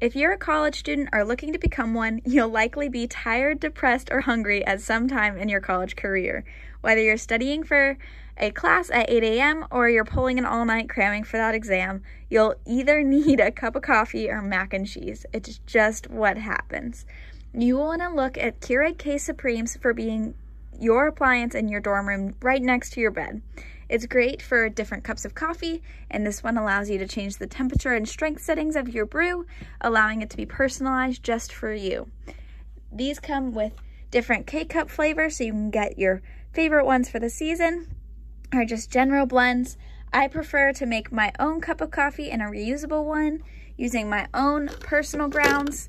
If you're a college student or looking to become one, you'll likely be tired, depressed, or hungry at some time in your college career. Whether you're studying for a class at 8 a.m. or you're pulling an all night cramming for that exam, you'll either need a cup of coffee or mac and cheese. It's just what happens. You will want to look at Keurig K Supremes for being your appliance in your dorm room right next to your bed. It's great for different cups of coffee, and this one allows you to change the temperature and strength settings of your brew, allowing it to be personalized just for you. These come with different K-Cup flavors, so you can get your favorite ones for the season, or just general blends. I prefer to make my own cup of coffee in a reusable one using my own personal grounds.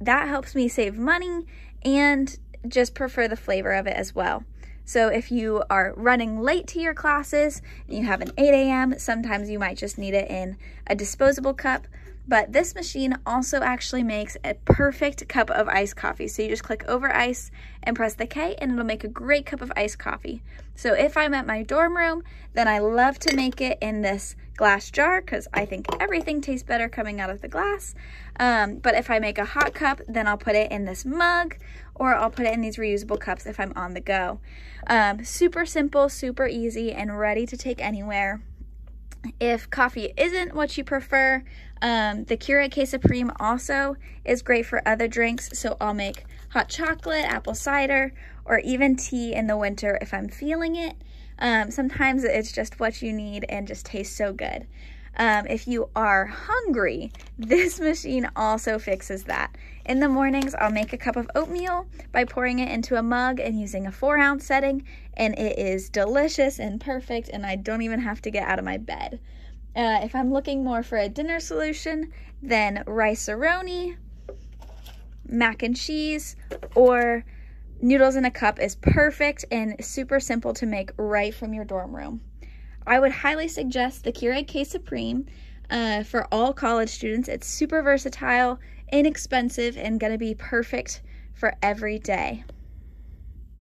That helps me save money and just prefer the flavor of it as well. So if you are running late to your classes and you have an 8 a.m., sometimes you might just need it in a disposable cup, but this machine also actually makes a perfect cup of iced coffee. So you just click over ice and press the K and it'll make a great cup of iced coffee. So if I'm at my dorm room, then I love to make it in this glass jar because I think everything tastes better coming out of the glass. Um, but if I make a hot cup, then I'll put it in this mug or I'll put it in these reusable cups if I'm on the go. Um, super simple, super easy, and ready to take anywhere. If coffee isn't what you prefer, um, the Cura K Supreme also is great for other drinks, so I'll make hot chocolate, apple cider, or even tea in the winter if I'm feeling it. Um, sometimes it's just what you need and just tastes so good. Um, if you are hungry, this machine also fixes that. In the mornings, I'll make a cup of oatmeal by pouring it into a mug and using a four ounce setting, and it is delicious and perfect, and I don't even have to get out of my bed. Uh, if I'm looking more for a dinner solution, then rice a mac and cheese, or noodles in a cup is perfect and super simple to make right from your dorm room. I would highly suggest the Keurig K Supreme uh, for all college students. It's super versatile, inexpensive, and going to be perfect for every day.